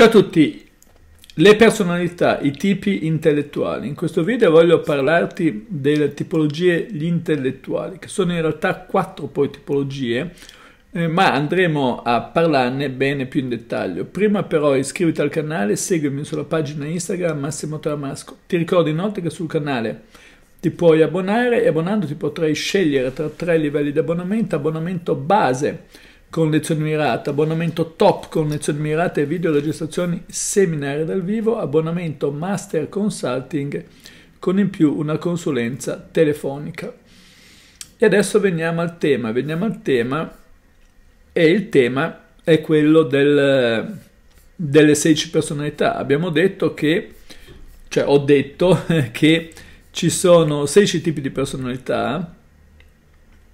Ciao a tutti, le personalità, i tipi intellettuali. In questo video voglio parlarti delle tipologie gli intellettuali, che sono in realtà quattro poi tipologie, eh, ma andremo a parlarne bene più in dettaglio. Prima però iscriviti al canale, seguimi sulla pagina Instagram Massimo Tramasco. Ti ricordo inoltre che sul canale ti puoi abbonare e abbonandoti potrai scegliere tra tre livelli di abbonamento, abbonamento base, con lezioni mirate, abbonamento top con lezioni mirate e video registrazioni seminari dal vivo, abbonamento master consulting con in più una consulenza telefonica. E adesso veniamo al tema, veniamo al tema e il tema è quello del, delle 16 personalità. Abbiamo detto che, cioè ho detto che ci sono 16 tipi di personalità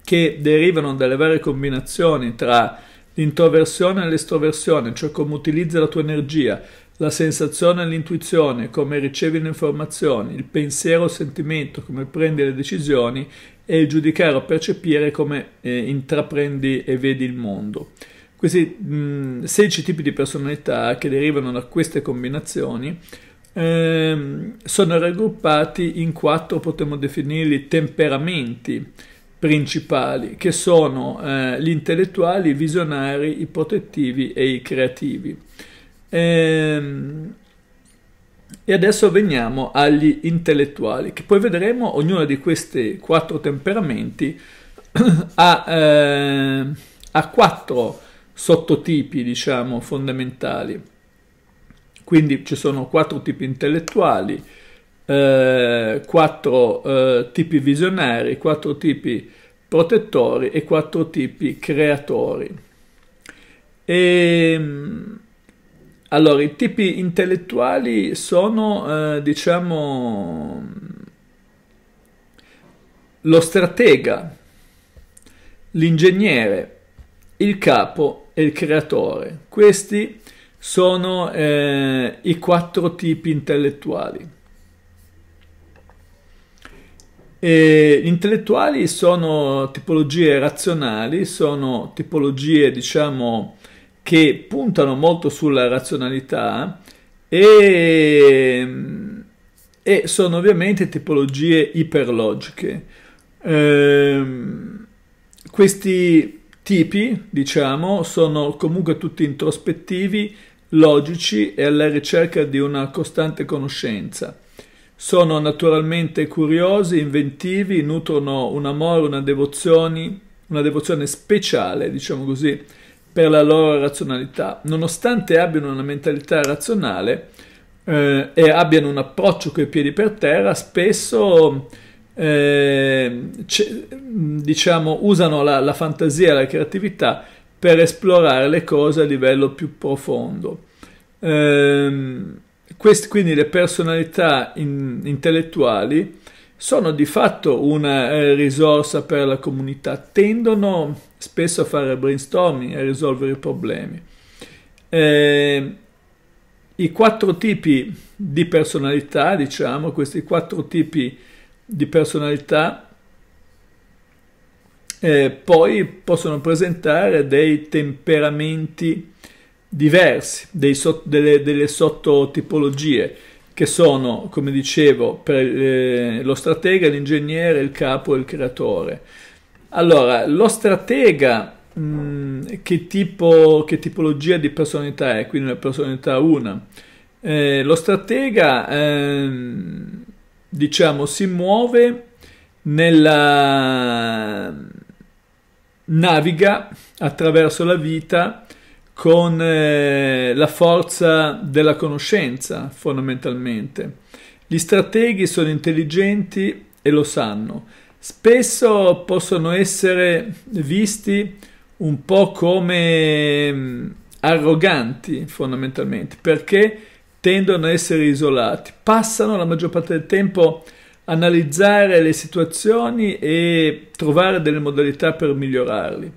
che derivano dalle varie combinazioni tra l'introversione e l'estroversione, cioè come utilizzi la tua energia, la sensazione e l'intuizione, come ricevi le informazioni, il pensiero o sentimento, come prendi le decisioni e il giudicare o percepire come eh, intraprendi e vedi il mondo. Questi mh, mm, 16 tipi di personalità che derivano da queste combinazioni eh, sono raggruppati in quattro, potremmo definirli, temperamenti principali, che sono eh, gli intellettuali, i visionari, i protettivi e i creativi. Ehm, e adesso veniamo agli intellettuali, che poi vedremo ognuno di questi quattro temperamenti ha, eh, ha quattro sottotipi, diciamo, fondamentali. Quindi ci sono quattro tipi intellettuali, eh, quattro eh, tipi visionari, quattro tipi protettori e quattro tipi creatori. E, mm, allora, i tipi intellettuali sono, eh, diciamo, lo stratega, l'ingegnere, il capo e il creatore. Questi sono eh, i quattro tipi intellettuali. E gli intellettuali sono tipologie razionali, sono tipologie diciamo che puntano molto sulla razionalità e, e sono ovviamente tipologie iperlogiche. Ehm, questi tipi diciamo sono comunque tutti introspettivi, logici e alla ricerca di una costante conoscenza. Sono naturalmente curiosi, inventivi, nutrono un amore, una devozione, una devozione speciale, diciamo così, per la loro razionalità. Nonostante abbiano una mentalità razionale eh, e abbiano un approccio coi piedi per terra, spesso eh, diciamo, usano la, la fantasia e la creatività per esplorare le cose a livello più profondo. Eh, Quest, quindi le personalità in, intellettuali sono di fatto una eh, risorsa per la comunità, tendono spesso a fare brainstorming e a risolvere problemi. Eh, I quattro tipi di personalità, diciamo, questi quattro tipi di personalità eh, poi possono presentare dei temperamenti diversi, so, delle, delle sottotipologie che sono, come dicevo, per eh, lo stratega, l'ingegnere, il capo e il creatore. Allora, lo stratega, mh, che, tipo, che tipologia di personalità è? Quindi una personalità una. Eh, lo stratega, ehm, diciamo, si muove nella... naviga attraverso la vita con eh, la forza della conoscenza fondamentalmente. Gli strateghi sono intelligenti e lo sanno. Spesso possono essere visti un po' come mh, mm, arroganti fondamentalmente perché tendono a essere isolati. Passano la maggior parte del tempo a analizzare le situazioni e trovare delle modalità per migliorarli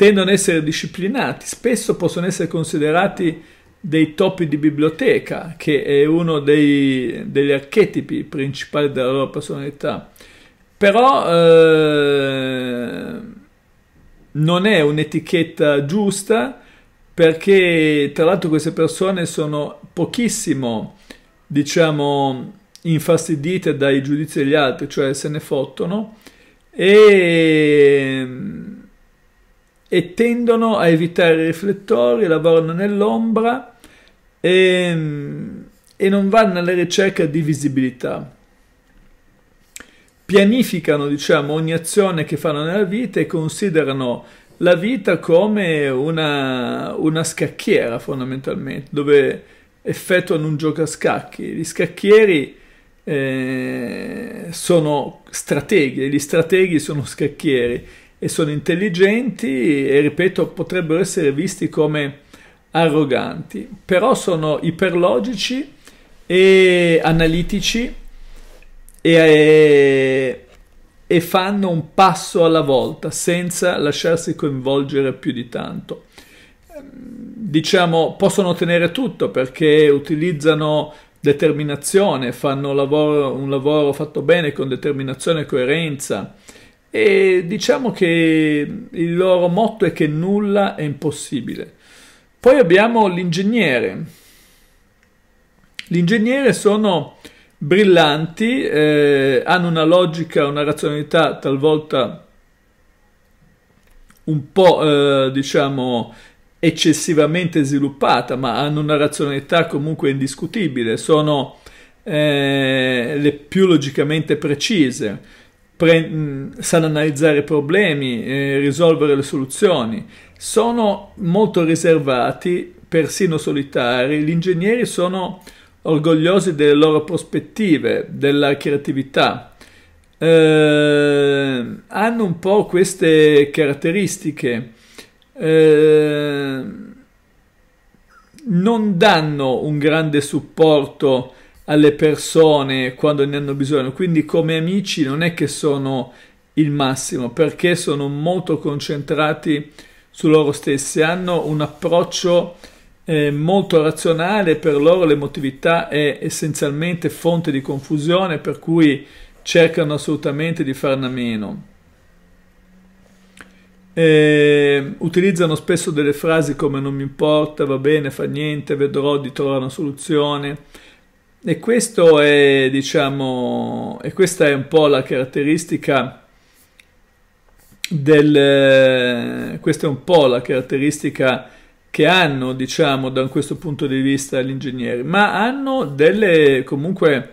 tendono ad essere disciplinati, spesso possono essere considerati dei topi di biblioteca, che è uno dei, degli archetipi principali della loro personalità. Però eh, non è un'etichetta giusta perché tra l'altro queste persone sono pochissimo, diciamo, infastidite dai giudizi degli altri, cioè se ne fottono e e tendono a evitare i riflettori, lavorano nell'ombra e, e non vanno alla ricerca di visibilità. Pianificano, diciamo, ogni azione che fanno nella vita e considerano la vita come una, una scacchiera fondamentalmente, dove effettuano un gioco a scacchi. Gli scacchieri eh, sono strateghi, gli strateghi sono scacchieri e sono intelligenti e, ripeto, potrebbero essere visti come arroganti, però sono iperlogici e analitici e, e fanno un passo alla volta senza lasciarsi coinvolgere più di tanto. Diciamo, possono ottenere tutto perché utilizzano determinazione, fanno lavoro, un lavoro fatto bene con determinazione e coerenza, e diciamo che il loro motto è che nulla è impossibile. Poi abbiamo l'ingegnere. L'ingegnere sono brillanti, eh, hanno una logica, una razionalità talvolta un po' eh, diciamo eccessivamente sviluppata, ma hanno una razionalità comunque indiscutibile, sono eh, le più logicamente precise pre- mm, sanno analizzare problemi, eh, risolvere le soluzioni. Sono molto riservati, persino solitari. Gli ingegneri sono orgogliosi delle loro prospettive, della creatività. Eh, hanno un po' queste caratteristiche. Eh, non danno un grande supporto alle persone quando ne hanno bisogno. Quindi come amici non è che sono il massimo perché sono molto concentrati su loro stessi, hanno un approccio eh, molto razionale, per loro l'emotività è essenzialmente fonte di confusione per cui cercano assolutamente di farne a meno. E utilizzano spesso delle frasi come non mi importa, va bene, fa niente, vedrò di trovare una soluzione e, questo è, diciamo, e questa è un po' la caratteristica del, questa è un po' la caratteristica che hanno, diciamo, da questo punto di vista gli ingegneri, ma hanno delle comunque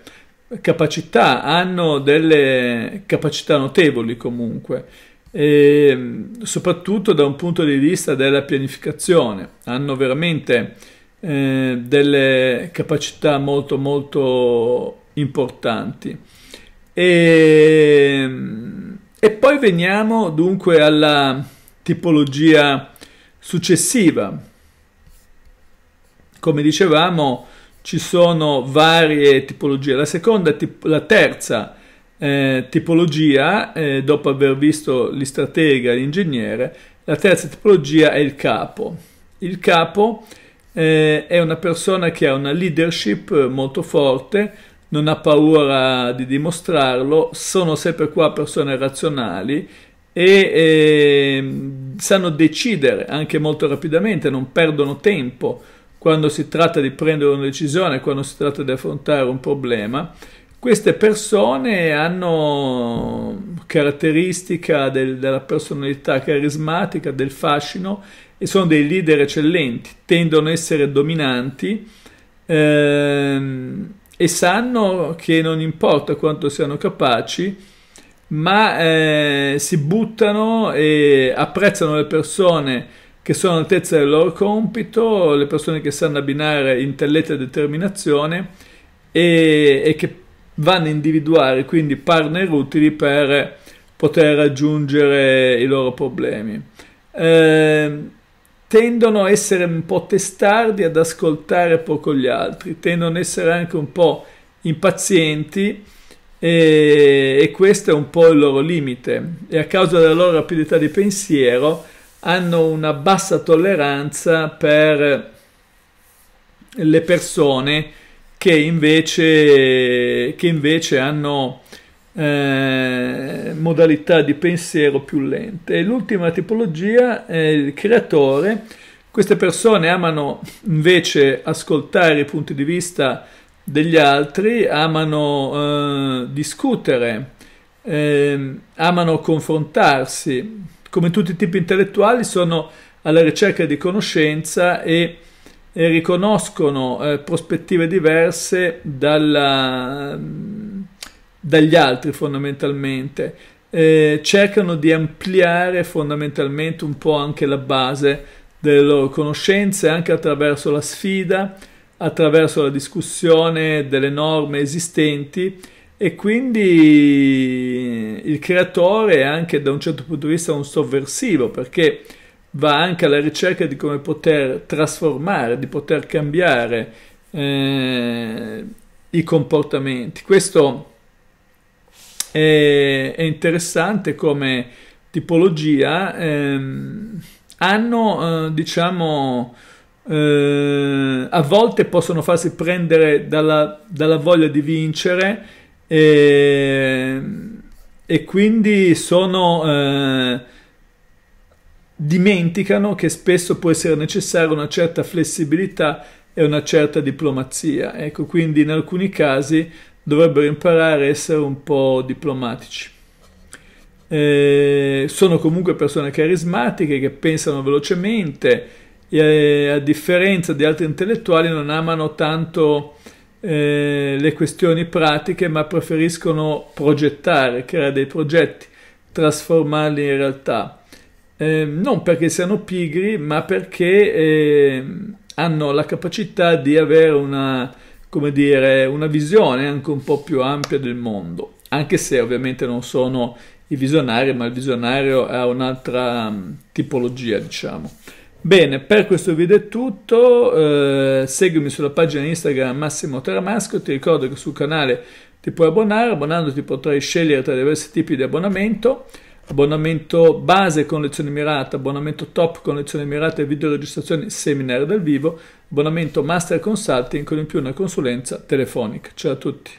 capacità, hanno delle capacità notevoli comunque, e, ehm, soprattutto da un punto di vista della pianificazione, hanno veramente eh, delle capacità molto molto importanti. E, ehm, e poi veniamo dunque alla tipologia successiva. Come dicevamo, ci sono varie tipologie. La seconda, la terza eh, tipologia, eh, dopo aver visto gli stratega l'ingegnere, la terza tipologia è il capo. Il capo è eh, è una persona che ha una leadership eh, molto forte, non ha paura di dimostrarlo, sono sempre qua persone razionali e eh, sanno decidere anche molto rapidamente, non perdono tempo quando si tratta di prendere una decisione, quando si tratta di affrontare un problema. Queste persone hanno caratteristica del, della personalità carismatica, del fascino e sono dei leader eccellenti, tendono a essere dominanti ehm, e sanno che non importa quanto siano capaci, ma eh, si buttano e apprezzano le persone che sono all'altezza del loro compito, le persone che sanno abbinare intelletto e determinazione e, e che vanno a individuare quindi partner utili per poter raggiungere i loro problemi. Eh, tendono a essere un po' testardi ad ascoltare poco gli altri, tendono ad essere anche un po' impazienti e, e, questo è un po' il loro limite e a causa della loro rapidità di pensiero hanno una bassa tolleranza per le persone che invece, che invece hanno eh, modalità di pensiero più lente. L'ultima tipologia è il creatore. Queste persone amano invece ascoltare i punti di vista degli altri, amano eh, discutere, eh, amano confrontarsi. Come tutti i tipi intellettuali sono alla ricerca di conoscenza e eh, riconoscono eh, prospettive diverse dalla, dagli altri fondamentalmente, eh, cercano di ampliare fondamentalmente un po' anche la base delle loro conoscenze anche attraverso la sfida, attraverso la discussione delle norme esistenti e quindi il creatore è anche da un certo punto di vista un sovversivo perché va anche alla ricerca di come poter trasformare, di poter cambiare eh, i comportamenti. Questo è, è interessante come tipologia. Ehm, hanno, eh, diciamo, eh, a volte possono farsi prendere dalla, dalla voglia di vincere e, ehm, e quindi sono... Eh, dimenticano che spesso può essere necessaria una certa flessibilità e una certa diplomazia. Ecco, quindi in alcuni casi dovrebbero imparare a essere un po' diplomatici. Eh, sono comunque persone carismatiche che pensano velocemente e eh, a differenza di altri intellettuali non amano tanto eh, le questioni pratiche ma preferiscono progettare, creare dei progetti, trasformarli in realtà. Ehm, non perché siano pigri, ma perché eh, hanno la capacità di avere una, dire, una visione anche un po' più ampia del mondo, anche se ovviamente non sono i visionari, ma il visionario ha un'altra mm, tipologia, diciamo. Bene, per questo video è tutto, eh, seguimi sulla pagina Instagram Massimo Teramasco, ti ricordo che sul canale ti puoi abbonare, abbonandoti potrai scegliere tra diversi tipi di abbonamento, abbonamento base con lezione mirata, abbonamento top con lezione mirata e video registrazioni seminar dal vivo, abbonamento master consulting con in più una consulenza telefonica. Ciao a tutti!